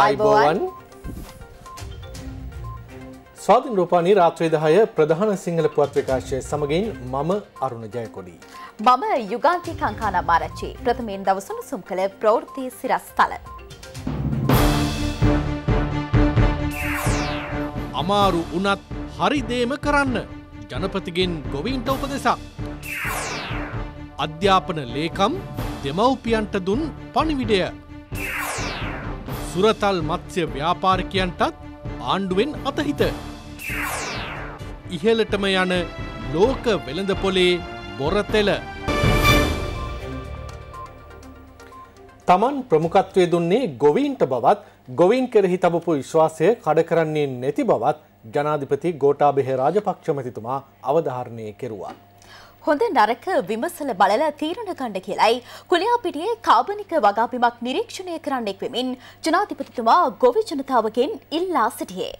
අයිබෝවන් ස්වාධීන් රූපානී රාත්‍රී දහය ප්‍රධාන සිංහල පුවත් විකාශය සමගින් මම අරුණ ජයකොඩි. මම යුගාන්ති කංකානා මාරච්චි ප්‍රථමයෙන් දවසුණු සුම් කළ ප්‍රවෘත්ති සිරස්තල. අමාරු වනත් හරිදේම කරන්න ජනපතිගෙන් ගොවින්ට උපදෙසක්. අධ්‍යාපන ලේකම් දෙමව්පියන්ට දුන් පණිවිඩය. සුරතල් මත්ස්‍ය ව්‍යාපාරිකයන්ටත් ආණ්ඩුවෙන් අතහිත. ඉහලටම යන ලෝක වෙළඳපොලේ බොරතෙල. තමන් ප්‍රමුකත්වය දුන්නේ ගොවීන්ට බවත් ගොවින් කෙරෙහි තබපු විශ්වාසය කඩ කරන්නේ නැති බවත් ජනාධිපති ගෝටාබෙහෙ රාජපක්ෂමතිතුමා අවධාරණය කෙරුවා. හොඳ නරක විමසල බලල තීරණ ගන්න කියලයි කුලියාපිටියේ කාබනික වගාපිමක් නිරීක්ෂණය කරන්නෙක් වෙමින් ජනාධිපතිතුමා ගොවි ජනතාවගෙන් ඉල්ලා සිටියේ.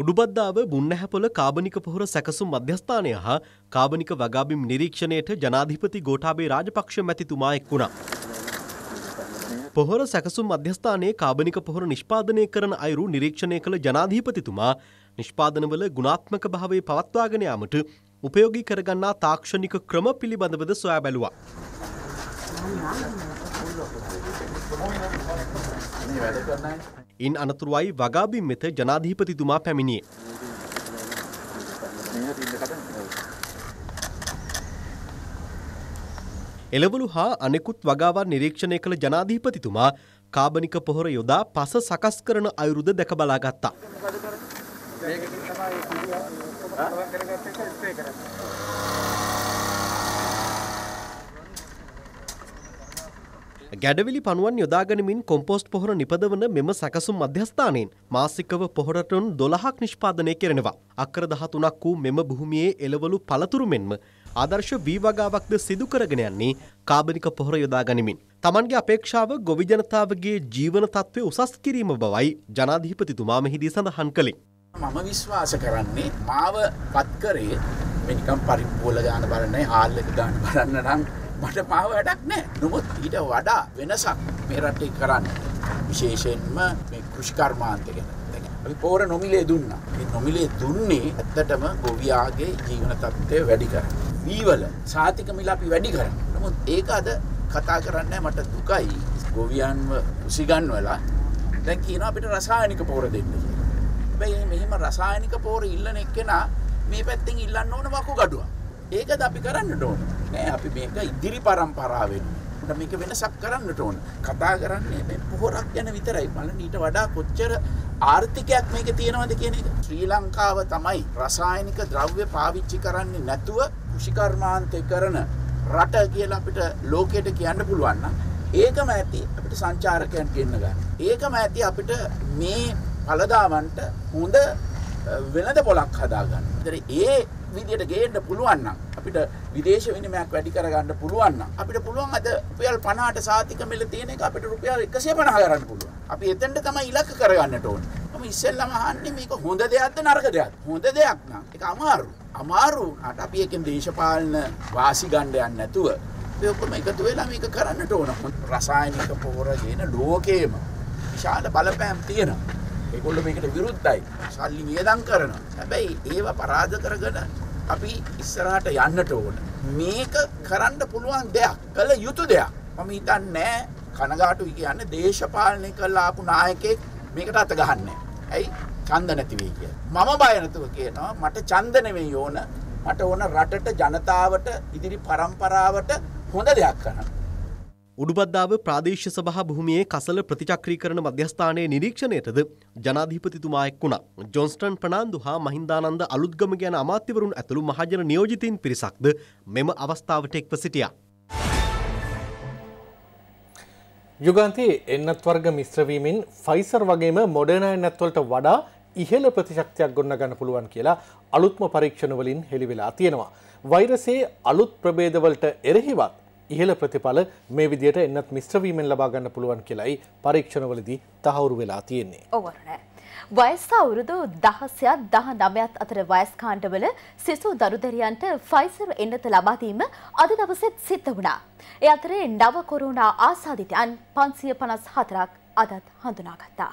උඩුබද්දාව බුන්නැහැපොළ කාබනික පොහොර සැකසුම් මධ්‍යස්ථානය හා කාබනික වගාබිම් නිරීක්ෂණයට ජනාධිපති ගෝඨාභය රාජපක්ෂ මැතිතුමා එක් වුණා. පොහොර සැකසුම් මධ්‍යස්ථානයේ කාබනික පොහොර නිෂ්පාදනය කරන අයුරු නිරීක්ෂණය කළ ජනාධීපතිතුමා නිෂ්පාදනවල ගුණාත්මක භාවය පවත්වාගෙන යාමට උපයෝගී කරගන්නා තාක්ෂණික ක්‍රම පිළිබඳවද සොයා බැලුවා. ඉන් අනතුරුවයි වගාබිම් වෙත ජනාධීපතිතුමා පැමිණියේ. එළවලු හා අනෙකුත් වගාවන් නිරීක්ෂණය කළ ජනාධිපතිතුමා කාබනික පොහොර යොදා පස සකස් කරන අයුරුද දැක බලා ගත්තා. ගැඩවිලි පනුවන් යොදාගනිමින් කොම්පෝස්ට් පොහොර නිපදවන මෙම සැකසුම් මධ්‍යස්ථානයෙන් මාසිකව පොහොරටන් දොළහක් නිෂ්පාදනය කෙරෙනවා. අක්කර දහතුනක් වූ මෙම භූමියේ එළවලු පළතුරු මෙන්ම ආදර්ශ වී වගාවක්ද සිදු කරගෙන යන්නේ කාබනික පොහොර යොදා ගනිමින්. තමන්ගේ අපේක්ෂාව ගොවි ජනතාවගේ ජීවන තත්ත්වය උසස් කිරීම බවයි ජනාධිපතිතුමා මෙහිදී සඳහන් කළේ. මම විශ්වාස කරන්නේ මාව පත් කරේ මෙනිකම් පරිප්පුවල ගාන බලන්නේ හාල් එක ගාන බලන්න නම් මට මාව වැඩක් නෑ. නමුත් ඊට වඩා වෙනසක් මේ රටේ කරන්න. විශේෂයෙන්ම මේ කෘෂිකර්මාන්තේ ගැන අපි පෝර නොමිලේ දුන්නා. මේ නොමිලේ දුන්නේ ඇත්තටම ගොවියාගේ ජීවන තත්ත්වය වැඩි කරන්න. වීවල සාතික මිල අපි වැඩි කරන්න. නමුත් ඒක අද කතා කරන්නේ මට දුකයි. ගොවියන්ව උසිගන්වලා දැන් කියනවා අපිට රසායනික පෝර දෙන්න කියලා. හැබැයි මෙහෙම රසායනික පෝර ඉල්ලන එක්කෙනා මේ පැත්තෙන් ඉල්ලන්න ඕන වකුගඩුවක්. ඒකද අපි කරන්නට ඕන. නෑ අපි මේක ඉදිරි පරම්පරාවෙන්නේ උට මේක වෙනසක් කරන්නට ඕන. කතා කරන්නේ මේ පොහොරක් ගැන විතරයි. බලන්න ඊට වඩා කොච්චර ආර්ථිකයක් මේක තියෙනවද කියන එක. ශ්‍රී ලංකාව තමයි රසායනික ද්‍රව්‍ය පාවිච්චි කරන්නේ නැතුව කෘෂිකර්මාන්තය කරන රට කියලා අපිට ලෝකයට කියන්න පුළුවන් ඒකම ඇති අපිට සංචාරකයන් ගෙන්න ගන්න. ඒකම ඇති අපිට මේ පළදාවන්ට හොඳ වෙළඳ පොලක් හදාගන්න. ඒ විදියට ගේන්න පුළුවන් නම් අපිට විදේශ විනිමයක් වැඩි කරගන්න පුළුවන් නම් අපිට පුළුවන් අද රුපියල් 50ට සාතික මිල තියෙන එක අපිට රුපියල් 150 කරන්න පුළුවන්. අපි එතෙන්ට තමයි ඉලක්ක කරගන්නට ඕනේ. මම ඉස්සෙල්ලාම අහන්නේ මේක හොඳ දෙයක්ද නරක දෙයක්ද? හොඳ දෙයක් නම් ඒක අමාරුයි. අමාරු අට අපි එකෙන් දේශපාලන වාසි ගණ්ඩ යන්න නැතුව ඔක්කොම එකතු වෙලා මේක කරන්නට ඕන රසායනික පෝර ගේන ලෝකේම විශාල බලපෑම් තියෙනවා ඒගොල්ලෝ මේකට විරුද්ධයි. සල්ලි වියදම් කරනවා. හැබැයි ඒව පරාජ කරගෙන අපි ඉස්සරහට යන්නට ඕන. මේක කරන්න පුළුවන් දෙයක්. කළ යුතු දෙයක්. මම හිතන්නේ කනගාටුයි කියන්නේ දේශපාලනය කළා ආපු නායකයෙක් මේකට අත ගහන්නේ. ඇයි? ඡන්ද නැති වෙයි කියලා. මම බය නැතුව කියනවා මට ඡන්ද නෙමෙයි ඕන. මට ඕන රටට ජනතාවට ඉදිරි පරම්පරාවට හොඳ දෙයක් කරන්න. උඩුබද්දාව ප්‍රාදේශ සභහා භූමියයේ කසල ප්‍රතිචක්‍රීකරණ මධ්‍යස්ථානයේ නිරීක්ෂණයටද ජනාධීපතිතුමා එක් වුණා. ජොන්ස්ටන් ප්‍රනාන්දු හා මහින්දානන්ද අලුත්ගම ගැන අමාත්‍යවරුන් ඇතුළු මහජන නියෝජිතීන් පිරිසක්ද මෙම අවස්ථාවට එක්ව සිටියා. යුගන්ති එන්නත් වර්ග මිශ්‍රවීමෙන් ෆයිසර් වගේම මොඩනය නැත්වලට වඩා ඉහළ ප්‍රතිශක්තියක් ගොන්න ගන්න පුළුවන් කියලා අලුත්ම පරීක්ෂණවලින් හෙළිවෙලා තියෙනවා. වෛරසේ අලුත් ප්‍රබේදවලට එරෙහිවත් ඉහළ ප්‍රතිඵල මේ විදියට එන්නත් මිශ්‍රවීමෙන් ලබාගන්න පුළුවන් කියලයි පරීක්ෂණවලදී තහවුරු වෙලා තියෙන්නේ. ඔවරනෑ. වයස අවුරුදු දහසයත් දහ නමයත් අතර වයස්කාණ්ඩවල සිසු දරුදරියන්ට ෆයිසර් එන්නත ලබාදීම අද දවසෙත් සිද්ධ වුණා. එ අතරේ නව කොරුණා ආසාධිතයන් පන්සිය පනස් හතරක් අදත් හඳුනාගත්තා.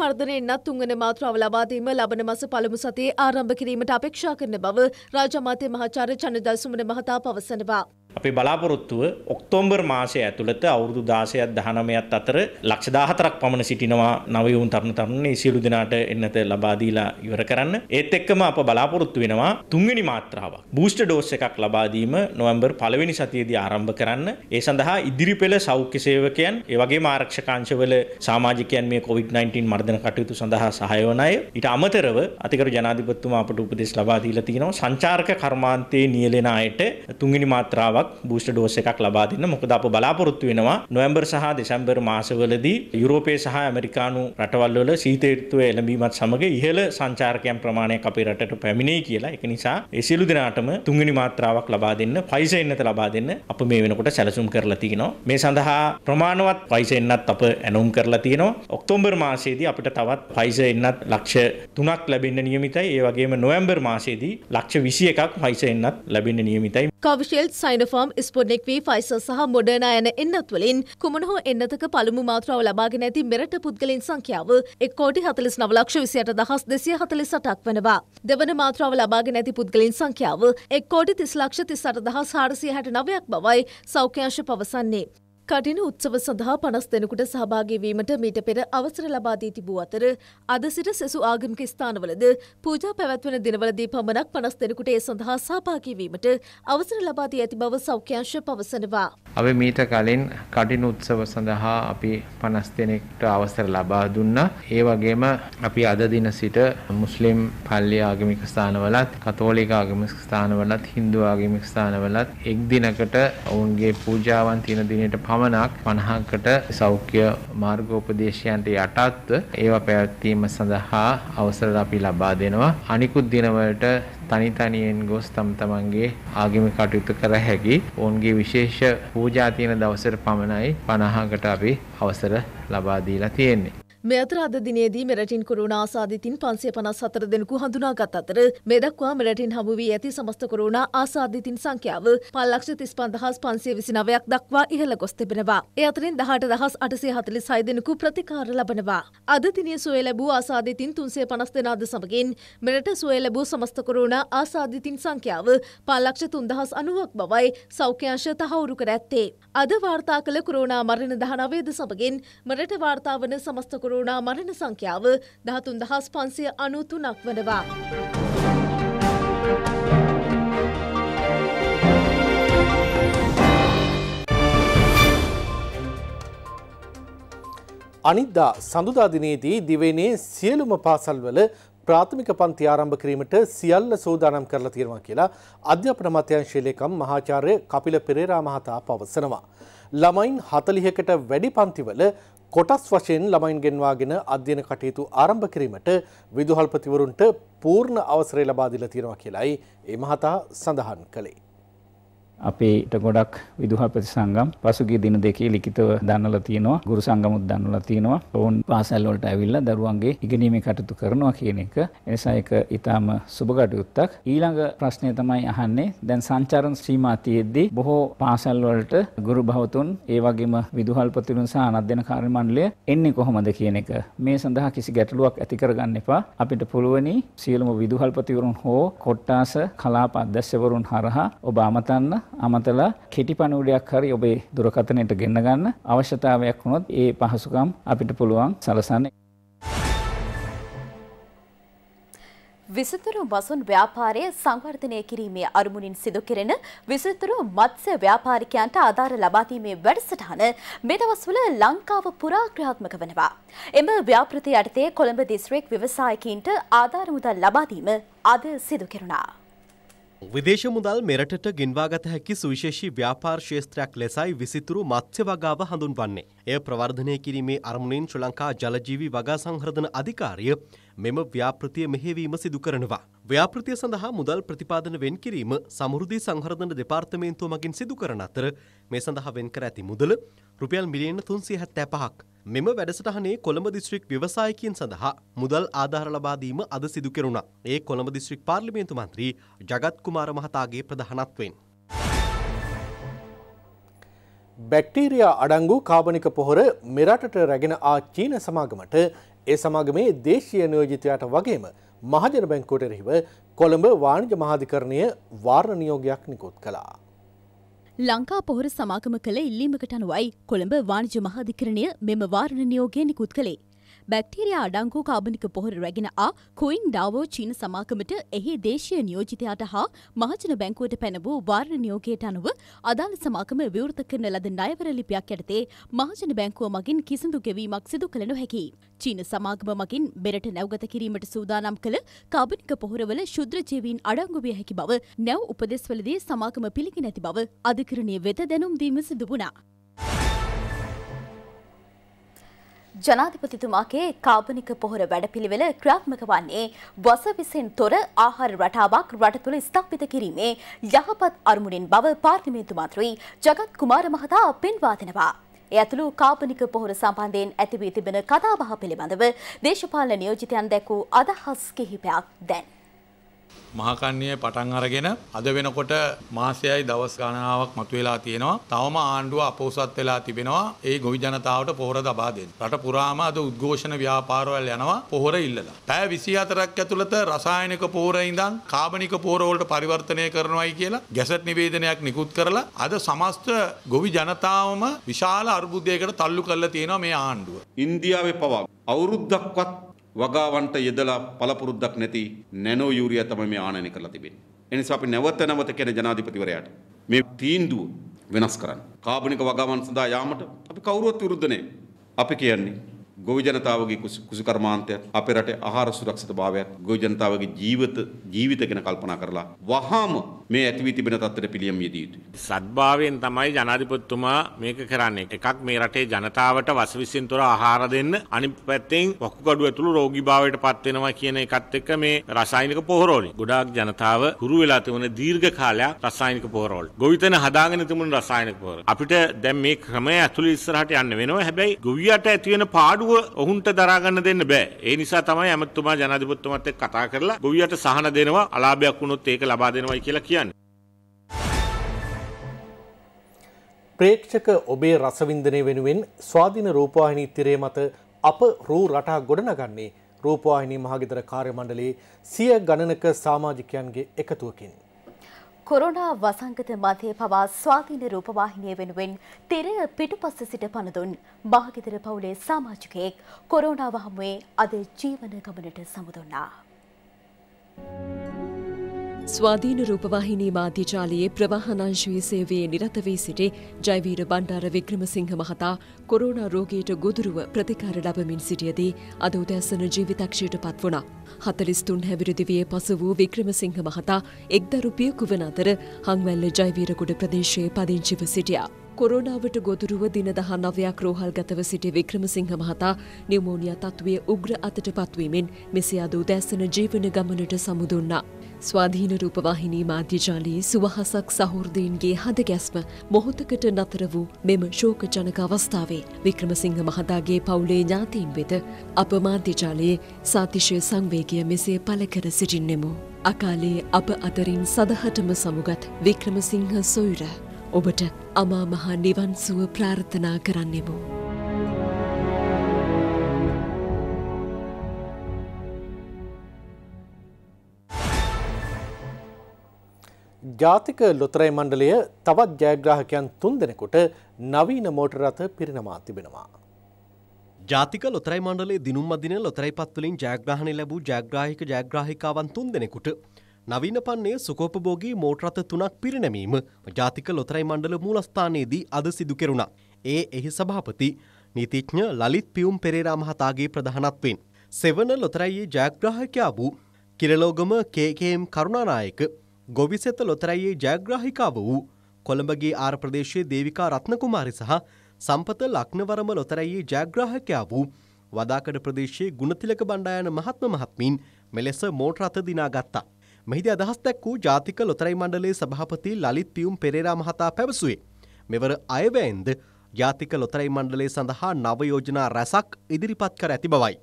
මර්ධනයෙන්න්නත් තුන්ගන මාත්‍රාව ලබාදීම ලබන මස පළමු සතියේ ආරම්භ කිරීමට අපේක්ෂා කරන බව රාජමාතය මහාචාර්ය චනදල් සුමන මහතා පවසනවා. අපේ බලාපොරොත්තුව ඔක්තෝම්බර් මාසය ඇතුළත අවුරුදු 16ත් 19ත් අතර ලක්ෂ 14ක් පමණ සිටිනවා නවයුන් තරුණ තරුණියන් සියලු දෙනාට එන්නත ලබා දීලා ඉවර කරන්න. ඒත් එක්කම අප බලාපොරොත්තු වෙනවා තුන්වෙනි මාත්‍රාවක් බූස්ටර් ඩෝස් එකක් ලබා දීම නොවැම්බර් පළවෙනි සතියේදී ආරම්භ කරන්න. ඒ සඳහා ඉදිරි පෙළ සෞඛ්‍ය සේවකයන් ඒ වගේම ආරක්ෂකාංශවල සමාජිකයන් මේ COVID-19 මර්ධන කටයුතු සඳහා සහාය වන අය. ඊට අමතරව අතිකරු ජනාධිපතිතුමා අපට උපදෙස් ලබා දීලා තිනවා සංචාරක කර්මාන්තයේ නියැලෙන අයට තුන්වෙනි මාත්‍රාවක් වේලාවක් බූස්ටර් ඩෝස් එකක් ලබා දෙන්න. මොකද අප බලාපොරොත්තු වෙනවා නොවැම්බර් සහ දෙසැම්බර් මාසවලදී යුරෝපයේ සහ ඇමරිකානු රටවල් වල සීතීත්වය එළඹීමත් සමග ඉහළ සංචාරකයන් ප්‍රමාණයක් අපේ රටට පැමිණෙයි කියලා. ඒක නිසා ඒ සියලු දෙනාටම තුන්වෙනි මාත්‍රාවක් ලබා දෙන්න, පයිස එන්නත ලබා දෙන්න අප මේ වෙනකොට සැලසුම් කරලා තියෙනවා. මේ සඳහා ප්‍රමාණවත් පයිස එන්නත් අප ඇනවුම් කරලා තියෙනවා. ඔක්තෝබර් මාසයේදී අපිට තවත් පයිස එන්නත් ලක්ෂ 3ක් ලැබෙන්න නියමිතයි. ඒ වගේම නොවැම්බර් මාසයේදී ලක්ෂ 21ක් පයිස එන්නත් ලැබෙන්න නියමිතයි. Covishield signed Sinopharm Sputnik V Pfizer සහ මොඩර්නා යන එන්නත්වලින් කුමන හෝ එන්නතක පළමු මාත්‍රාව ලබාගෙන ඇති මෙරට පුද්ගලින් සංඛ්‍යාව එක් කෝටි හතලිස් නවලක්ෂ විසියට දහස් දෙසිය හතලිස් අටක් වනවා. දෙවන මාත්‍රාව ලබාගෙන ඇති පුද්ගලින් සංඛ්‍යාව එක් කෝටි තිස් ලක්ෂ තිස් අට දහස් හාරසිය හැට නවයක් බවයි සෞඛ්‍යංශ පවසන්නේ. කටින උත්සව සඳහා පනස් දෙනකුට සහභාගීවීමට මීට පෙර අවසර ලබාදී තිබූ අතර අද සිට සෙසු ආගමික ස්ථානවලද පූජා පැවැත්වෙන දිනවලදී පමණක් පනස් දෙනකුට ඒ සඳහා සහභාගීවීමට අවසර ලබාදී ඇති බව සෞඛ්‍යංශ පවසනවා. අපි මීට කලින් කටින උත්සව සඳහා අපි පනස් දෙනෙක්ට අවසර ලබා දුන්නා. ඒ වගේම අපි අද දින සිට මුස්ලිම් පල්ලි ආගමික ස්ථානවලත් කතෝලික ආගමික ස්ථානවලත් හින්දු ආගමික ස්ථානවලත් එක් දිනකට ඔවුන්ගේ පූජාවන් තියෙන දිනට පමණක් 50කට සෞඛ්‍ය මාර්ගෝපදේශයන්ට යටත්ව ඒවා පැවැත්වීම සඳහා අවසර අපි ලබා දෙනවා. අනිකුත් දිනවලට තනි තනියෙන් ගොස් තම තමන්ගේ ආගමික කටයුතු කර හැකි ඔවුන්ගේ විශේෂ පූජා තියෙන දවසට පමණයි 50කට අපි අවසර ලබා දීලා තියෙන්නේ. මේ අතර අද දිනේදී මෙරටින් කොරෝනා ආසාදිතින් 554 දෙනෙකු හඳුනාගත් අතර මේ දක්වා මෙරටින් හමු වී ඇති සමස්ත කොරෝනා ආසාදිතින් සංඛ්‍යාව 535529ක් දක්වා ඉහළ ගොස් තිබෙනවා. ඒ අතරින් 18846 දෙනෙකු ප්‍රතිකාර ලබනවා. අද දිනේ සුවය ලැබූ ආසාදිතින් 350 දෙනාද සමගින් මෙරට සුවය ලැබූ සමස්ත කොරෝනා ආසාදිතින් සංඛ්‍යාව 503090ක් බවයි සෞඛ්‍ය අංශ තහවුරු කර ඇත්තේ. අද වාර්තා කළ කොරෝනා මරණ 19ද සමගින් මෙරට වාර්තා වන සමස්ත කොරෝනා කොරෝනා මරණ සංඛ්‍යාව දහතුන් දහස් පන්සිය අනුතුනක් වනවා. අනිද්දා සඳුදාදිනයේදී දිවයිනේ සියලුම පාසල්වල ප්‍රාථමික පන්ති ආරම්භ කිරීමට සියල්ල සූදානම් කරලා තියෙනවා කියලා අධ්‍යාපන අමාත්‍යාංශයේ ලේකම් මහාචාර්ය කපිල පෙරේරා මහතා පවසනවා. ළමයින් 40කට වැඩි පන්තිවල කොටස් වශයෙන් ළමයින් ගෙන්වාගෙන අධ්‍යන කටයුතු ආරම්භ කිරීමට විදුහල්පතිවරුන්ට පූර්ණ අවසරය ලබාදිල තියෙනවා කියලයි ඒ මහතා සඳහන් කළේ. අපේට ගොඩක් විදුහා ප්‍රතිසංගම් පසුගිය දින දෙකේ ලිඛිතව දන්වලා තියෙනවා ගුරු සංගමුත් දන්වලා තියෙනවා ඔවුන් පාසල් වලට ඇවිල්ලා දරුවන්ගේ ඉගෙනීමේ කටයුතු කරනවා කියන එක එනිසා ඒක ඊටාම සුබ කටයුත්තක් ඊළඟ ප්‍රශ්නය තමයි අහන්නේ දැන් සංචාරන සීමා තියෙද්දී බොහෝ පාසල් වලට ගුරු භවතුන් ඒ වගේම විදුහල් ප්‍රතිනුන් සහ අනධ්‍යන කාර්ය මණ්ඩලය එන්නේ කොහොමද කියන එක මේ සඳහා කිසි ගැටලුවක් ඇති කරගන්න එපා අපිට පුළුවනි සියලුම විදුහල්පතිවරුන් හෝ කොට්ටාස කලාප අධ්‍යක්ෂවරුන් හරහා ඔබ අමතන්න අමතලා කෙටි පණිවුඩයක් හරි ඔබේ දුරකථනයට ගෙන්න ගන්න අවශ්‍යතාවයක් වුණොත් ඒ පහසුකම් අපිට පුළුවන් සලසන්න. විසිතුරු මසුන් ව්‍යාපාරය සංවර්ධනය කිරීමේ අරමුණින් සිදු කෙරෙන විසිතුරු මත්ස්‍ය ව්‍යාපාරිකයන්ට ආධාර ලබාදීමේ වැඩසටහන මේ දවස්වල ලංකාව පුරා ක්‍රියාත්මක වෙනවා. එම ව්‍යාපෘති යටතේ කොළඹ දිස්ත්‍රික් ව්‍යවසායකීන්ට ආධාර මුදල් ලබාදීම අද සිදු කෙරුණා. විදේශ මුදල් මෙරටට ගෙන්වාගත හැකි සුවිශේෂී ව්‍යාපාර ශේත්‍රයක් ලෙසයි විසිතුරු මත්ස්‍ය වගාව හඳුන්වන්නේ. එය ප්‍රවර්ධනය කිරීමේ අරමුණින් ශ්‍රී ලංකා ජලජීවි වගා සංහරධන අධිකාරිය මෙම ව්‍යාපෘතිය මෙහෙවීම සිදු කරනවා. ව්‍යාපෘතිය සඳහා මුදල් ප්‍රතිපාදන වෙන් කිරීම සමෘද්ධි සංවර්ධන දෙපාර්තමේන්තුව මගින් සිදු කරන අතර මේ සඳහා වෙන් කර ඇති මුදල රුපියල් මිලියන 375ක්. මෙම වැඩසටහනේ කොළඹ දිස්ත්‍රික් ව්‍යවසායකයන් සඳහා මුදල් ආධාර ලබා දීම අද සිදු කෙරුණා. ඒ කොළඹ දිස්ත්‍රික් පාර්ලිමේන්තු මන්ත්‍රී ජගත් කුමාර මහතාගේ ප්‍රධානත්වයෙන්. බැක්ටීරියා අඩංගු කාබනික පොහොර මෙරටට රැගෙන ආ චීන සමාගමට ඒ සමාගමේ දේශීය නියෝජිතයාට වගේම මහජන බැංකුවට එරෙහිව කොළඹ වාණිජ මහාධිකරණය වාර්ණ නියෝගයක් නිකුත් කළා. ලංකා පොහොර සමාගම කළ ඉල්ලීමකට අනුවයි කොළඹ වාණිජ මහාධිකරණය මෙම වාර්ණ නියෝගය නිකුත් කළේ. බැක්ටීරියා අඩංගු කාබනික පොහොර රැගෙන ආ කුයින් ඩාවෝ චීන සමාගමට එහි දේශීය නියෝජිතයාට හා මහජන බැංකුවට පැන වූ වාර නියෝගයට අනුව අදාළ සමාගම විවෘත කරන ලද ණයවර ලිපියක් යටතේ මහජන බැංකුව මගින් කිසිදු ගෙවීමක් සිදු කළ නොහැකි. චීන සමාගම මගින් මෙරට නැවගත කිරීමට සූදානම් කළ කාබනික පොහොරවල ශුද්‍ර ජීවීන් අඩංගු විය හැකි බව නැව් උපදෙස්වලදී සමාගම පිළිගි නැති බව අධිකරණය වෙත දැනුම් දීම සිදු වුණා. ජනාධිපතිතුමාගේ කාබනික පොහොර වැඩපිළිවෙල ක්‍රියාත්මක වන්නේ වස විසෙන් තොර ආහාර රටාවක් රට තුළ ස්ථාපිත කිරීමේ යහපත් අරමුණින් බව පාර්ලිමේන්තු මන්ත්‍රී ජගත් කුමාර මහතා පෙන්වා දෙනවා. ඒ ඇතුළු කාබනික පොහොර සම්බන්ධයෙන් ඇතිවී තිබෙන කතාබහ පිළිබඳව දේශපාලන නියෝජිතයන් දැක්වූ අදහස් කිහිපයක් දැන්. මහකන්නේය පටන් අරගෙන අද වෙනකොට මාසයයි දවස් ගණනාවක් මතුවෙලා තියෙනවා. තවම ආණ්ඩුව අපෝසත් වෙලා තිබෙනවා. ඒ ගොවි ජනතාවට පොහොර ලබා දෙන්න. රට පුරාම අද උද්ඝෝෂණ ව්‍යාපාරවල යනවා පොහොර ඉල්ලලා. පැය 24ක් ඇතුළත රසායනික පොහොර ඉඳන් කාබනික පොහොර වලට පරිවර්තනය කරනවායි කියලා ගැසට් නිවේදනයක් නිකුත් කරලා අද සමස්ත ගොවි ජනතාවම විශාල අර්බුදයකට තල්ලු කරලා තියෙනවා මේ ආණ්ඩුව. ඉන්දියාවේ පවා අවුරුද්දක්වත් වගාවන්ට යෙදලා පළපුරුද්දක් නැති නැනෝ යූරියා තමයි මේ ආනයනය කරලා තිබෙන්නේ. ඒ නිසා අපි නැවත නැවත කියන ජනාධිපතිවරයාට මේ තීන්දුව වෙනස් කරන්න. කාබනික වගාවන් සඳහා යාමට අපි කවුරුවත් විරුද්ධ නැහැ. අපි කියන්නේ ගොවි ජනතාවගේ කුසකර්මාන්තය අපේ රටේ ආහාර සුරක්ෂිතභාවයත් ගොවි ජනතාවගේ ජීවිත ජීවිත ගැන කල්පනා කරලා වහාම මේ ඇතිවී තිබෙන තත්ත්වයට පිළියම් යෙදිය යුතුයි. සත්භාවයෙන් තමයි ජනාධිපතිතුමා මේක කරන්නේ. එකක් මේ රටේ ජනතාවට වසවිසින් තොර ආහාර දෙන්න අනිත් පැත්තෙන් වකුගඩු ඇතුළු රෝගීභාවයට පත් වෙනවා කියන එකත් එක්ක මේ රසායනික පොහොරවලින් ගොඩාක් ජනතාව හුරු වෙලා තිබුණ දීර්ඝ කාලයක් රසායනික පොහොරවල. ගොවිතැන හදාගෙන තිබුණු රසායනික පොහොර. අපිට දැන් මේ ක්‍රමය ඇතුළේ ඉස්සරහට යන්න වෙනවා. හැබැයි ගොවියට ඇති වෙන පාඩුව ඔහුන්ට දරාගන්න දෙන්න බෑ. ඒ නිසා තමයි අමතුමා ජනාධිපතිතුමාත් එක්ක කතා කරලා ගොවියට සහන දෙනවා. අලාභයක් වුණොත් ඒක ලබා දෙනවයි කියලා ප්‍රේක්ෂක ඔබේ රසවින්දනය වෙනුවෙන් ස්වාධීන රූපවාහිනී තිරේ මත අප රූ රටා ගොඩනගන්නේ රූපවාහිනී මහගෙදර කාර්යමණ්ඩලයේ සිය ගණනක සමාජිකයන්ගේ එකතුවකින්. කොරෝනා වසංගත මතය පවා ස්වාධීන රූපවාහිනය වෙනුවෙන් තිරය පිටුපස්ස සිට පනදුන් මහගෙදර පවුලේ සාමාජිකයෙක් කොරෝනාව හමුවේ අද ජීවන ගමනට සමුදුන්නා. Thank you. ස්වාධීන රූපවාහිනී මාධ්‍යජාලයේ ප්‍රවාහනංශුවේ සේවයේ නිරත වී සිටි ජයවීර බණ්ඩාර වික්‍රමසිංහ මහතා කොරෝනා රෝගයට ගොදුරුව ප්‍රතිකාර ලබමින් සිටියදී අද උදැසන ජීවිතක්ෂයට පත් වුණා. හතලිස්තුන් හැවිරිදිවිය පසු වූ වික්‍රමසිංහ මහතා එක්දරුපියකු වන අතර හංවැල්ල ජයවීරකුඩ ප්‍රදේශයේ පදිංචිව සිටියා. කොරෝනාවට ගොදුරුව දින දහ නවයක් රෝහල් ගතව සිටි වික්‍රමසිංහ මහතා නිවමෝනියා තත්ත්වය උග්‍ර අතට පත්වීමෙන් මෙසේ අද උදැස්සන ජීවන ගමනට සමුදුන්නා. ස්වාධීන රූපවාහිනී මාධ්‍යජාලයේ සුවහසක් සහෘදීන්ගේ හද ගැස්ම මොහොතකට නතර වූ මෙම ශෝක ජනක අවස්ථාවේ වික්‍රමසිංහ මහතාගේ පවුලේ ඥාතීන් වෙත අප මාධ්‍යජාලයේ සාතිශය සංවේගය මෙසේ පළ කර සිටින්නෙමු. අකාලේ අප අතරින් සදහටම සමුගත් වික්‍රමසිංහ සොයුර ඔබට අමාමහා නිවන්සුව ප්‍රාර්ථනා කරන්නෙමු. ජාතික ලොතරයි මණ්ඩලය තවත් ජයග්‍රාහකයන් තුන් දෙනෙකුට නවීන මෝටර රථ පිරිනමා තිබෙනවා. ජාතික ලොතරයි මණ්ඩලේ දිනුම් අදින ලොතරයි පත්තුලින් ජයග්‍රහණය ලැබූ ජයග්‍රාහික ජයග්‍රාහිකාවන් තුන් දෙනෙකුට නවීන පන්නේ සුකෝපභෝගී මෝටරත තුනක් පිරිනැමීම ජාතික ලොතරයි මණ්ඩල මූලස්ථානයේදී අද සිදු කෙරුණා. ඒ එහි සභාපති නීතිඥ ලලිත් පියුම් පෙරේරා මහතාගේ ප්‍රධානත්වෙන්. සෙවන ලොතරයියේ ජයග්‍රාහකයා වූ කිරලෝගම කේකම් කරුණානායක ගොවිසෙත ලොතරැයේ ජයග්‍රාහිකාව වූ කොළඹගේ ආර ප්‍රදේශයේ දේවිකා රත්නකුමාරි සහ සම්පත ලක්නවරම ලොතරැයේ ජයග්‍රාහකයා වූ වදාකඩ ප්‍රදේශයේ ගුණතිලක බණ්ඩායන මහත්ම මහත්මීන් මෙලෙස මෝටර අත දිනාගත්තා. මෙහිදී අදහස් දැක් වූ ජාතික ලොතරැයි මණ්ඩලයේ සභාපති ලලිත් පියුම් පෙරේරා මහතා පැවසුවේ. මෙවර අයවැයෙන්ද ජාතික ලොතරැයි මණ්ඩලය සඳහා නව යෝජනා රැසක් ඉදිරිපත් කර ඇති බවයි.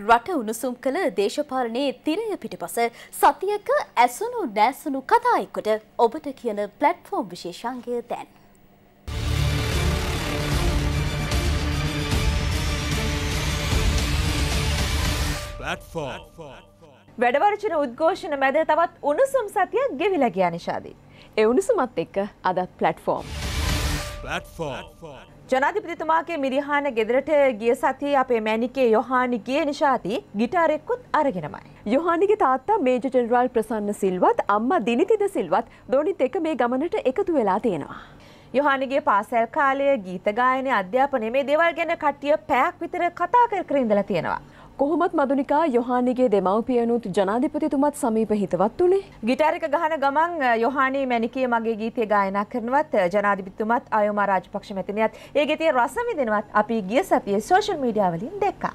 රට උණුසුම් කළ දේශපාලනයේ තිරය පිටපස සතියක ඇසුණු නෑසුණු කතා එක්කොට ඔබට කියන ප්ලට්ෆෝම් විශේෂාංගය දැන්. වැඩවර්ජන උද්ඝෝෂණ මැද තවත් උණුසුම් සතියක් ගෙවිලා ගියා නිෂාදී. ඒ උණුසුමත් එක්ක අදත් ප්ලට්ෆෝම්. ජනාධිපතිතුමාගේ මිරිහාන ගෙදරට ගිය සතිය අපේ මැනිකේ යොහානි ගිය නිශාති ගිටාරෙක්කුත් අරගෙනමයි. යොහානිගේ තාත්තා මේජ ජෙනරාල් ප්‍රසන්න සිල්වත් අම්මා දිනිතිද සිල්වත් දොනිත් එක මේ ගමනට එකතු වෙලා තියෙනවා. යොහානිගේ පාසැල් කාලය ගීතගායනය අධ්‍යාපනය මේ දේවල් ගැන කට්ටිය පැයක් විතර කතා කර කර ඉඳලා තියෙනවා. කොහොමත් මදුනිකා යොහානිගේ දෙමව්පියනුත් ජනාධිපතිතුමත් සමීප හිතවත් වුණේ. ගිටාරක ගහන ගමන් යොහානි මැනිකේ මගේ ගීතය ගායනා කරනවත් ජනාධිපතිතුමත් අයෝමා රාජපක්ෂ මැතිනියත් ඒ ගෙතේ රස විඳිනවත් අපි ගිය සතියේ සෝෂල් මීඩියා වලින් දැක්කා.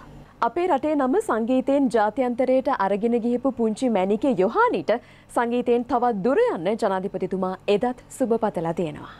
අපේ රටේ නම සංගීතයෙන් ජාත්‍යන්තරයට අරගෙන ගිහිපු පුංචි මැනිකේ යොහානිට සංගීතයෙන් තවත් දුර යන්න ජනාධිපතිතුමා එදත් සුබ පතලා තියෙනවා.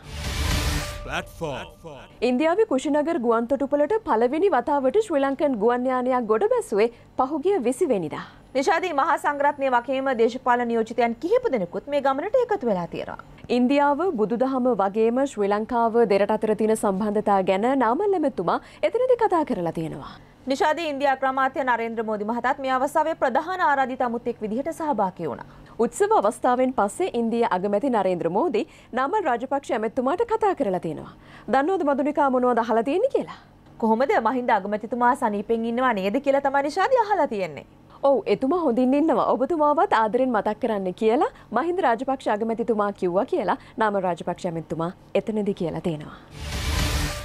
ඉන්දියාව කුෂිනගර ගුවන්තොටුපලට පළවෙනි වතාවට ශ්‍රී ලංකන් ගුවන්යානයක් ගොඩ බැසුවේ පහුගිය විසිවෙනිදා. නිශාදී මහා සංග්‍රත්නය වගේම දේශපාල නියෝජිතයන් කිහිප දෙනෙකුත් මේ ගමනට එකතු වෙලා තියෙනවා. ඉන්දියාව බුදුදහම වගේම ශ්‍රී ලංකාව දෙරට අතර තියෙන සම්බන්ධතා ගැන නාමල් ලැබතුමා එතනදි කතා කරලා තියෙනවා. නිෂාදී ඉන්දියා ක්‍රමාත්‍ය නරේන්ද්‍ර මෝදි මහතාත් මේ අවස්ථාවේ ප්‍රධාන ආරාධිත අමුත්‍යෙක් විදිහට සහභාගී වුණා. උත්සව අවස්ථාවෙන් පස්සේ ඉන්දියා අගමැති නරේන්ද්‍ර මෝදි නමල් රාජපක්ෂ ඇමැතිතුමාට කතා කරලා තියෙනවා. දන්නවද මදුනිකා මොනවද අහලා තියෙන්නේ කියලා? කොහොමද මහින්ද අගමැතිතුමා සනීපෙන් ඉන්නවා නේද කියලා තමයි නිෂාදී අහලා තියෙන්නේ. ඔව් එතුමා හොඳින් ඉන්නවා ඔබතුමාවත් ආදරෙන් මතක් කරන්න කියලා මහින්ද රාජපක්ෂ අගමැතිතුමා කිව්වා කියලා නාම රාජපක්ෂ ඇමැතිතුමා එතනදී කියලා තියෙනවා.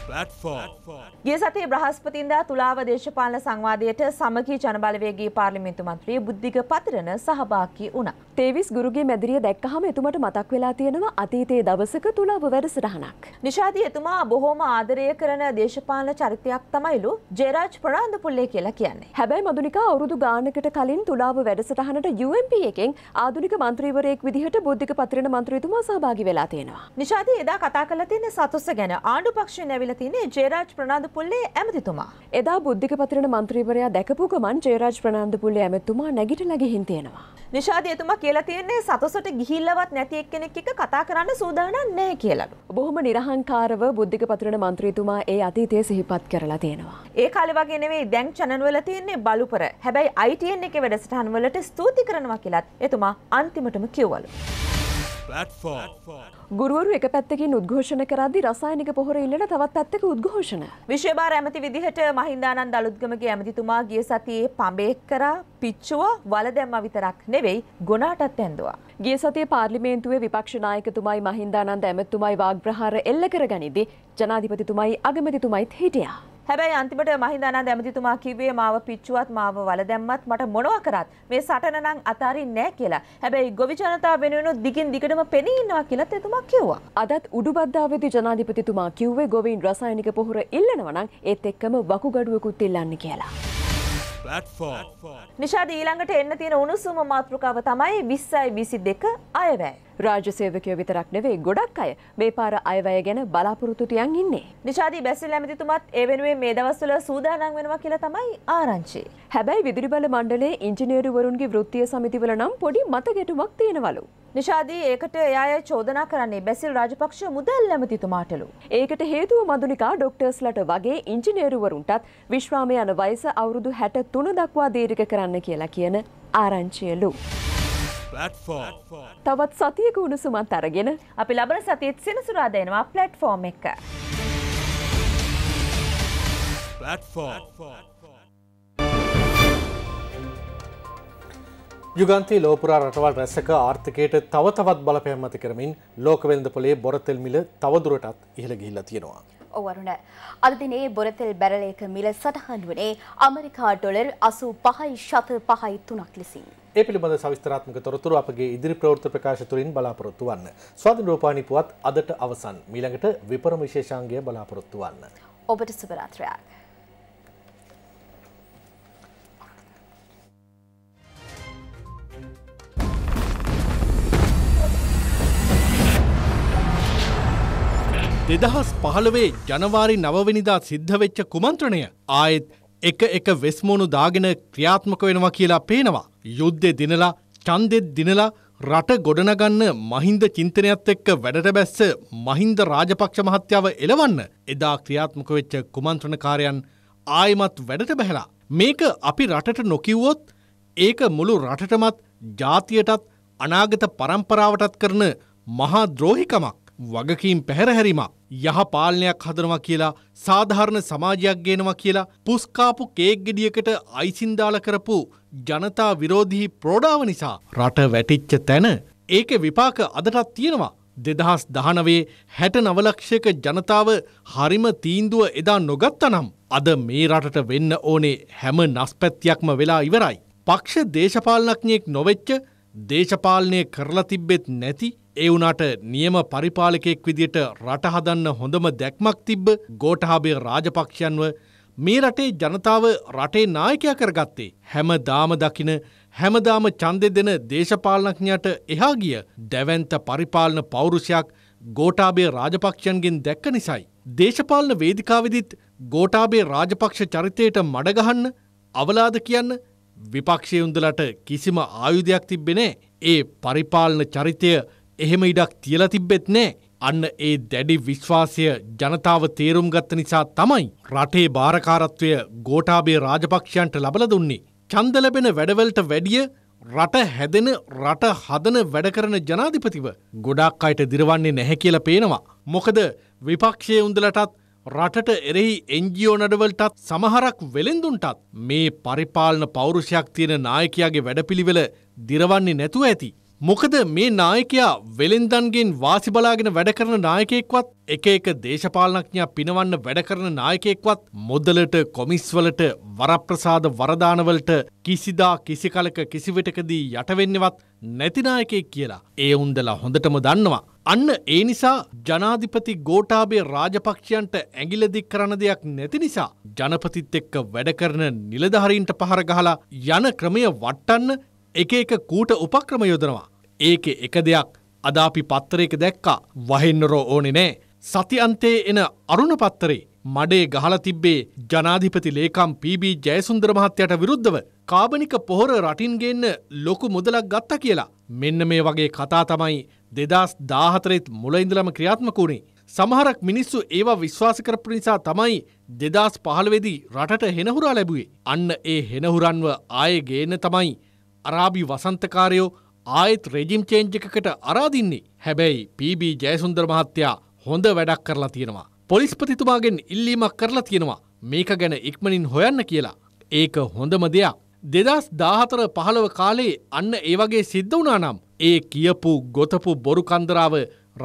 ගිය සතිය බ්‍රහස්පතින්දා තුලාව දේශපාලන සංවාදයට සමගී ජනබලවේගේ පාර්ලිමින්තු මන්ත්‍රී බුද්ධික පතිරණ සහභාකි වුණ. තේවිස් ගුරුගේ මැදිරිය දැක්කහම එතුමට මතක් වෙලා තියෙනවා අතීතයේ දවසක තුලාව වැඩසටහනක්. නිශාදී එතුමා බොහෝම ආදරය කරන දේශපාලන චරිතයක් තමයිලු ජෙරාජ් ප්‍රනාන්ද පුල්ලේ කියලා කියන්නේ. හැබැයි මදුනිකා අවුරුදු ගානකට කලින් තුලාව වැඩසටහනට UMP එකෙන් ආදුනික මන්ත්‍රීවරයෙක් විදිහට බුද්ධික පතිරණ මන්ත්‍රීතුමා සහභාගි වෙලා තියෙනවා. නිශාදී එදා කතා කරලා තියෙන සතුස්ස ගැන ආණ්ඩු පක්ෂය නැවිල තියනේ ජේරාජ් ප්‍රනාාධ පුල්ලේ ඇමතිතුමා. එදා බුද්ධික පතිරන මන්ත්‍රීවරයා දැකපු ගමන් ජේරාජ් ප්‍රනාාධ පුල්ලේ ඇමතුමා නැගිට ලගහින් තියෙනවා. නිශාද එතුමා කියලා තියන්නේ සතසට ගිහිල්ලවත් නැති එක් කෙනෙක් එක කතා කරන්න සූදානම් නෑ කියලලු. බොහොම නිරහංකාරව බුද්ධික පතිරන මන්ත්‍රීතුමා ඒ අතීතය සිහිපත් කරලා තියෙනවා. ඒ කාලෙ වගේ නෙවෙයි දැන් චැනල්වල තියෙන්නේ බලුපර. හැබැයි ITN එකේ වැඩසටහන් වලට ස්තුති කරනවා කියලත් එතුමා අන්තිමටම කිව්වලු. platform. platform. ගුරුවරු එක පැත්තකින් උද්ඝෝෂණ කරද්දි රසායනික පොහොර ඉල්ලන තවත් පැත්තක උද්ඝෝෂණ. විශේෂභාර ඇමති විදිහට මහින්දානන්ද අලුත්ගමගේ ඇමතිතුමා ගිය සතියේ පඹේක් කරා පිච්චුව වල දැම්මා විතරක් නෙවෙයි ගොනාටත් ඇන්දුවා. ගිය සතියේ පාර්ලිමේන්තුවේ විපක්ෂ නායකතුමයි මහින්දානන්ද ඇමතිතුමයි වාග්ප්‍රහාර එල්ල කර ගනිද්දී ජනාධිපතිතුමයි අගමැතිතුමයිත් හිටියා. හැබැයි අන්තිමට මහින්දානන්ද ඇමතිතුමා කිව්වේ මාව පිච්චුවත් මාව වල දැම්මත් මට මොනවා කරත් මේ සටන නම් අතාරින්නේ නැහැ කියලා. හැබැයි ගොවි ජනතාව වෙනුවෙන් දිගින් දිගටම පෙනී ඉන්නවා කියලාත් එතුමා කිව්වා. අදත් උඩුබද්දාවේදී ජනාධිපතිතුමා කිව්වේ ගොවීන් රසායනික පොහොර ඉල්ලනවා නම් ඒත් එක්කම වකුගඩුවකුත් ඉල්ලන්න කියලා. නිශාද ඊළඟට එන්න තියෙන උණුසුම මාතෘකාව තමයි විස්සයි විසි දෙක අයවැෑ. රාජ්‍ය සේවකයෝ විතරක් නෙවේ ගොඩක් අය මේ පාර අයවැය ගැන බලාපොරොත්තුතියන් ඉන්නේ. නිශාදී බැසිල් ඇමතිතුමත් ඒ වෙනුවෙන් මේ දවස්වල සූදානම් වෙනවා කියලා තමයි ආරංචි. හැබැයි විදුලි බල මණ්ඩලයේ ඉංජිනේරුවරුන්ගේ වෘත්තීය සමිතිවල නම් පොඩි මත ගැටුමක් තියෙනවලු. නිශාදී ඒකට එයාය චෝදනා කරන්නේ බැසිල් රාජපක්ෂ මුදල් ඇමතිතුමාටලු. ඒකට හේතුව මදුනිකා ඩොක්ටර්ස්ලට වගේ ඉංජිනේරුවරුන්ටත් විශ්‍රාමය යන වයස අවුරුදු 63 දක්වා දීර්ඝ කරන්න කියලා කියන ආරංචියලු. තවත් සතියක උණුසුමත් අරගෙන අපි ලබන සතියත් සෙනසුරා දෙනවා ප්ලට්ෆෝර්ම් එක. යුගන්තේ ලෝපුරා රටවල් රැසක ආර්ථකයට තව තවත් බලපෑම් ඇති කරමින් ලෝකවෙළඳපොලේ බොරතෙල් මිල තවදුරටත් ඉහළ ගිහිල්ලා තියෙනවා. ඔවරුණ. අදදිනේ බොරතෙල් බැරලයක මිල සටහන් වනේ අමරිකා ඩොලර් අසු පහයි ශත පහයි තුනක් ලෙසින්. ඒ පිළිබඳ සවිස්තරාත්මක තොරතුරු අපගේ ඉදිරි ප්‍රවෘත්ත ප්‍රකාශ තුළින් බලාපොරොත්තු වන්න. ස්වාධීන රූපානි පුවත් අදට අවසන්. මීළඟට විපරම විශේෂාංගය බලාපොරොත්තු වන්න. ඔබට සුබ රාත්‍රියක්. දෙදහස් පහළවේ ජනවාරි නවවැනිදා සිද්ධවෙච්ච කුමන්ත්‍රණය ආයෙත් එක එක වෙස්මෝනු දාගෙන ක්‍රියාත්මක වෙනවා කියලා පේනවා. යුද්ධෙ දිනලා චන්දෙත් දිනලා රට ගොඩනගන්න මහින්ද චින්තනයත් එක්ක වැඩට බැස්ස මහින්ද රාජපක්ෂ මහත්‍යාව එලවන්න එදා ක්‍රියාත්මක වෙච්ච කුමන්ත්‍රණකාරයන් ආයමත් වැඩට බැහලා. මේක අපි රටට නොකිව්වොත් ඒක මුළු රටටමත් ජාතියටත් අනාගත පරම්පරාවටත් කරන මහා ද්‍රෝහිකමක්. වගකීම් පැහැරහැරීමක් යහ පාලනයක් හදනවා කියලා සාධාරණ සමාජයක් ගේනවා කියලා පුස්කාපු කේක් ගෙඩියකට අයිසින්දාල කරපු ජනතා විරෝධී ප්‍රෝඩාව නිසා රට වැටිච්ච තැන ඒක විපාක අදටත් තියෙනවා දෙදහස් දහනවේ හැට නවලක්ෂක ජනතාව හරිම තීන්දුව එදා නොගත්තනම් අද මේ රටට වෙන්න ඕනේ හැම නස්පැත්තියක්ම වෙලා ඉවරයි. පක්ෂ දේශපාලනඥයෙක් නොවෙච්ච දේශපාලනය කරලා තිබ්බෙත් නැති ඒ වුණාට නියම පරිපාලකයෙක් විදියට රට හදන්න හොඳම දැක්මක් තිබ්බ ගෝඨාභය රාජපක්ෂයන්ව මේ රටේ ජනතාව රටේ නායකයා කරගත්තේ හැම දාම දකින හැමදාම ඡන්දෙ දෙන දේශපාලනඥයාට එහා ගිය දැවැන්ත පරිපාලන පෞරුෂයක් ගෝඨාභය රාජපක්ෂයන්ගෙන් දැක්ක නිසායි දේශපාලන වේදිකාවෙදිත් ගෝඨාභය රාජපක්ෂ චරිතයට මඩගහන්න අවලාද කියන්න විපක්ෂය උන්දලට කිසිම ආයුධයක් තිබෙනේ ඒ පරිපාලන චරිතය එහෙම ඉඩක් තියලා තිබ්බෙත් නෑ. අන්න ඒ දැඩි විශ්වාසය ජනතාව තේරුම් ගත්ත නිසා තමයි රටේ භාරකාරත්වය ගෝටාබේ රාජපක්ෂයන්ට ලබල දුන්නේ. චන්ද ලැබෙන වැඩවලට වැඩිය රට හැදෙන රට හදන වැඩකරන ජනාධිපතිව ගොඩාක් අයට දිරවන්නේ නැහැ කියලා පේනවා. මොකද විපක්ෂය උන්දලටත් රටට එරෙහි එන්ජියෝ නඩවලටත් සමහරක් වෙළෙන්දුන්ටත් මේ පරිපාලන පෞරුෂයක් තියෙන නායකයාගේ වැඩපිළිවෙල දිරවන්නේ නැතුව ඇති. මොකද මේ නායකයා වෙළෙන්දන්ගෙන් වාසි බලාගෙන වැඩ කරන නායකයෙක්වත් එක එක දේශපාලනඥයා පිනවන්න වැඩ කරන නායකයෙක්වත් මුදලට කොමිස්වලට වරප්‍රසාද වරදානවලට කිසිදා කිසි කලක කිසිවිටකදී යටවෙන්නවත් නැතිනායකයෙක් කියලා ඒ උන්දලා හොඳටම දන්නවා. අන්න ඒ නිසා ජනාධිපති ගෝටාබේ රාජපක්ෂයන්ට ඇගිලදික් කරන දෙයක් නැති නිසා ජනපතිත් එක්ක වැඩකරන නිලධහරීන්ට පහර ගහලා යන ක්‍රමය වට්ටන්න එක එක කූට උපක්‍රම යොදනවා. ඒකෙ එක දෙයක් අද අපි පත්තරයක දැක්කා වහින්නරෝ ඕනෙ නෑ. සති අන්තයේ එන අරුණ පත්තරේ මඩේ ගහලා තිබ්බේ ජනාධිපති ලේකම් පීබී ජයසුන්දර මහත්තයට විරුද්ධව කාබනික පොහොර රටින් ගෙන්න ලොකු මුදලක් ගත්තා කියලා. මෙන්න මේ වගේ කතා තමයි දෙදස් දාහතරෙත් මුලඉඳලම ක්‍රියාත්මක වුණේ. සමහරක් මිනිස්සු ඒවා විශ්වාස කරපු නිසා තමයි දෙදස් පහළවෙදී රටට හෙනහුරා ලැබුවේ. අන්න ඒ හෙනහුරන්ව ආය ගේන්න තමයි අරාබි වසන්තකාරයෝ ආයෙත් රෙජිම් චේන්ජකකට අරාදින්නේ හැබැයි PB ජයසුන්දර මහත්තයා හොඳ වැඩක් කරලා තියෙනවා. පොලිස්පතිතුමාගෙන් ඉල්ලීමක් කරලා තියෙනවා මේක ගැන ඉක්මනින් හොයන්න කියලා. ඒක හොඳම දෙයක්. දෙදස් දාහතර පහළව කාලේ අන්න ඒ වගේ සිද්ධ වනානම් ඒ කියපු ගොතපු බොරු කන්දරාව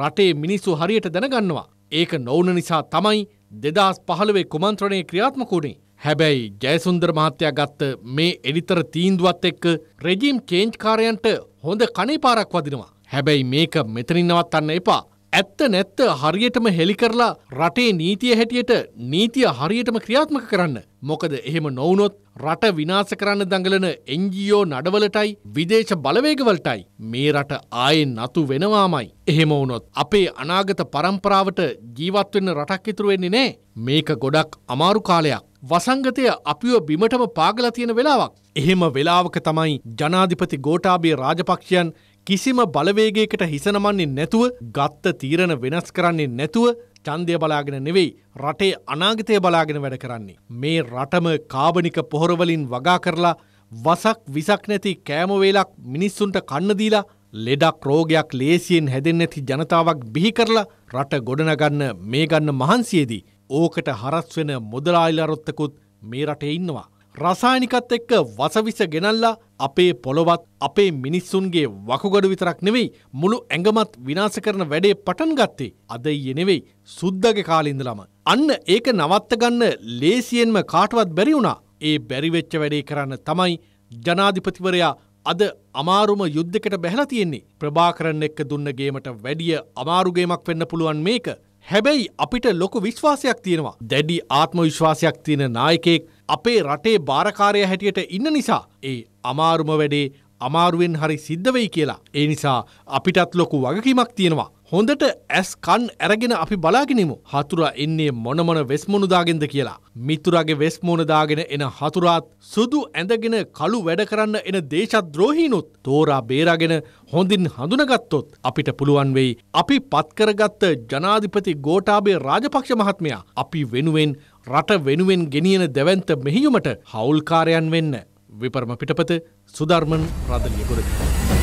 රටේ මිනිස්සු හරියට දැනගන්නවා. ඒක නොවන නිසා තමයි දෙදස් පහළවේ කුමන්ත්‍රණය ක්‍රියාත්මකූඩේ හැබැයි ජයසුන්දර මහත්තයා ගත්ත මේ එඩිතර තීන්දුවත් එක්ක රෙජීම් චේන්ජ්කාරයන්ට හොඳ කණේ පාරක් වදිනවා. හැබැයි මේක මෙතනින් නවත්තන්න එපා. ඇත්ත නැත්ත හරියටම හෙළි කරලා රටේ නීතිය හැටියට නීතිය හරියටම ක්‍රියාත්මක කරන්න. මොකද එහෙම නොවුනොත් රට විනාස කරන්න දඟලන එන්ජියෝ නඩවලටයි විදේශ බලවේගවලටයි මේ රට ආයෙන් නතු වෙනවාමයි. එහෙම වුනොත් අපේ අනාගත පරම්පරාවට ජීවත්වෙන්න රටක් ඉතුරු වෙන්නේ නෑ. මේක ගොඩක් අමාරු කාලයක්. වසංගතය අපිව බිමටම පාගල තියෙන වෙලාවක්. එහෙම වෙලාවක තමයි ජනාධිපති ගෝටාබේ රාජපක්ෂයන් කිසිම බලවේගයකට හිසනමන්නේ නැතුව ගත්ත තීරණ වෙනස් කරන්නේ නැතුව චන්දය බලාගෙන නෙවෙයි රටේ අනාගතය බලාගෙන වැඩ කරන්නේ. මේ රටම කාබනික පොහොරවලින් වගා කරලා වසක් විසක් නැති කෑමවේලක් මිනිස්සුන්ට කන්නදීලා ලෙඩක් රෝගයක් ලේසියෙන් හැදෙන් නැති ජනතාවක් බිහි කරලා රට ගොඩනගන්න මේ ගන්න මහන්සියේදී ඕකට හරස්වෙන මුදලායිලාරොත්තකුත් මේ රටේ ඉන්නවා. රසායනිකත් එක්ක වසවිස ගෙනල්ලා අපේ පොළොවත් අපේ මිනිස්සුන්ගේ වකුගඩු විතරක් නෙවෙයි මුළු ඇඟමත් විනාශ කරන වැඩේ පටන් ගත්තේ අද ඊයේ නෙවෙයි සුද්දගේ කාලින්දලම. අන්න ඒක නවත්ත ගන්න ලේසියෙන්ම කාටවත් බැරි වුණා. ඒ බැරි වෙච්ච වැඩේ කරන්න තමයි ජනාධිපතිවරයා අද අමාරුම යුද්ධකට බැහැලා තියෙන්නේ. ප්‍රභාකරන් එක්ක දුන්න ගේමට වැඩිය අමාරු ගේමක් වෙන්න පුළුවන් මේක. හැබැයි අපිට ලොකු විශ්වාසයක් තියෙනවා. දැඩි ආත්ම විශ්වාසයක් තියෙන නායකයෙක් අපේ රටේ භාරකාරය හැටියට ඉන්න නිසා ඒ අමාරුම වැඩේ අමාරුවෙන් හරි සිද්ධවෙයි කියලා. ඒ නිසා අපිටත් ලොකු වගකීමක් තියෙනවා. හොඳට ඇස් කන් ඇරගෙන අපි බලාගෙනමු හතුරා එන්නේ මොනමන වෙස්මුණුදාගෙන්ද කියලා. මිතුරගේ වෙස්මෝනදාගෙන එන හතුරාත් සුදු ඇඳගෙන කළු වැඩ කරන්න එන දේශද්‍රෝහීනුත් තෝරා බේරාගෙන හොඳින් හඳුනගත්තොත් අපිට පුළුවන් වෙයි අපි පත්කරගත්ත ජනාධිපති ගෝටාබේ රාජපක්ෂ මහත්මයා අපි වෙනුවෙන් රට වෙනුවෙන් ගෙනියන දැවන්ත මෙහියුමට හවුල්කාරයන් වෙන්න. විපරම පිටපත සුධර්මන් රදලියකොරදී.